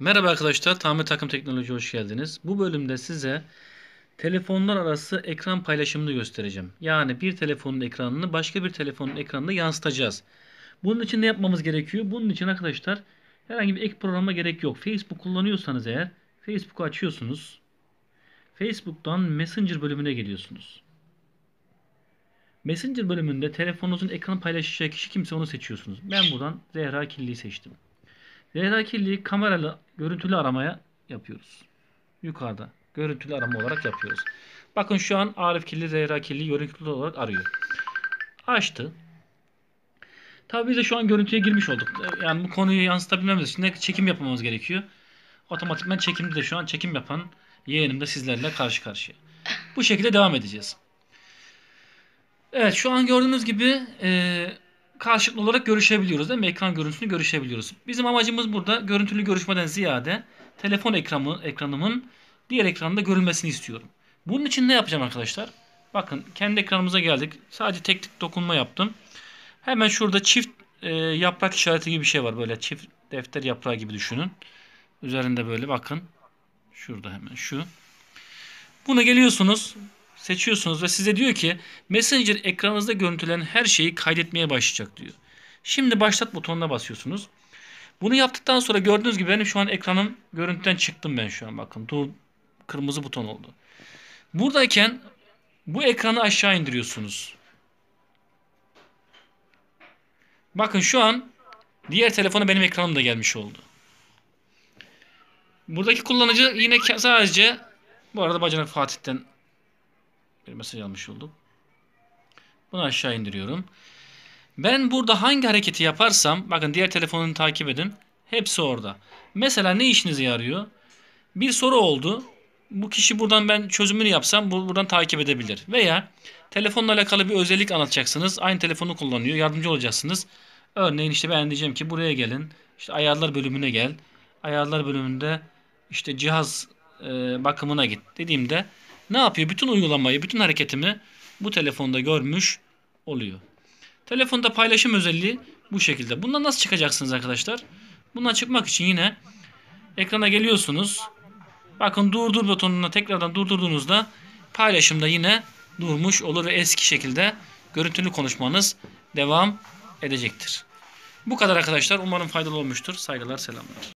Merhaba arkadaşlar, Tamir Takım Teknoloji hoş geldiniz. Bu bölümde size telefonlar arası ekran paylaşımını göstereceğim. Yani bir telefonun ekranını başka bir telefonun ekranına yansıtacağız. Bunun için ne yapmamız gerekiyor? Bunun için arkadaşlar herhangi bir ek programa gerek yok. Facebook kullanıyorsanız eğer Facebook'u açıyorsunuz. Facebook'tan Messenger bölümüne geliyorsunuz. Messenger bölümünde telefonunuzun ekran paylaşacağı kişi kimse onu seçiyorsunuz. Ben buradan Zehra Kirli'yi seçtim. Zehra kirliyi kameralı görüntülü aramaya yapıyoruz. Yukarıda görüntülü arama olarak yapıyoruz. Bakın şu an Arif kirli Zehra kirli görüntülü olarak arıyor. Açtı. Tabi biz de şu an görüntüye girmiş olduk. Yani bu konuyu yansıtabilmemiz için de çekim yapmamız gerekiyor. Otomatikman çekimde de şu an çekim yapan yeğenim de sizlerle karşı karşıya. Bu şekilde devam edeceğiz. Evet şu an gördüğünüz gibi eee karşılıklı olarak görüşebiliyoruz değil mi? Ekran görüntüsünü görüşebiliyoruz. Bizim amacımız burada görüntülü görüşmeden ziyade telefon ekranı, ekranımın diğer ekranda görülmesini istiyorum. Bunun için ne yapacağım arkadaşlar? Bakın kendi ekranımıza geldik. Sadece tek tek dokunma yaptım. Hemen şurada çift e, yaprak işareti gibi bir şey var. Böyle çift defter yaprağı gibi düşünün. Üzerinde böyle bakın. Şurada hemen şu. Buna geliyorsunuz seçiyorsunuz ve size diyor ki Messenger ekranınızda görüntülenen her şeyi kaydetmeye başlayacak diyor. Şimdi başlat butonuna basıyorsunuz. Bunu yaptıktan sonra gördüğünüz gibi benim şu an ekranım görüntüden çıktım ben şu an bakın. Dur kırmızı buton oldu. Buradayken bu ekranı aşağı indiriyorsunuz. Bakın şu an diğer telefona benim ekranım da gelmiş oldu. Buradaki kullanıcı yine sadece bu arada bacana Fatih'ten bir mesaj almış oldum. Bunu aşağı indiriyorum. Ben burada hangi hareketi yaparsam bakın diğer telefonunu takip edin. Hepsi orada. Mesela ne işinize yarıyor? Bir soru oldu. Bu kişi buradan ben çözümünü yapsam buradan takip edebilir. Veya telefonla alakalı bir özellik anlatacaksınız. Aynı telefonu kullanıyor. Yardımcı olacaksınız. Örneğin işte ben diyeceğim ki buraya gelin. İşte ayarlar bölümüne gel. Ayarlar bölümünde işte cihaz e, bakımına git dediğimde ne yapıyor? Bütün uygulamayı, bütün hareketimi bu telefonda görmüş oluyor. Telefonda paylaşım özelliği bu şekilde. Bundan nasıl çıkacaksınız arkadaşlar? Bundan çıkmak için yine ekrana geliyorsunuz. Bakın durdur butonuna tekrardan durdurduğunuzda paylaşımda yine durmuş olur ve eski şekilde görüntülü konuşmanız devam edecektir. Bu kadar arkadaşlar. Umarım faydalı olmuştur. Saygılar, selamlar.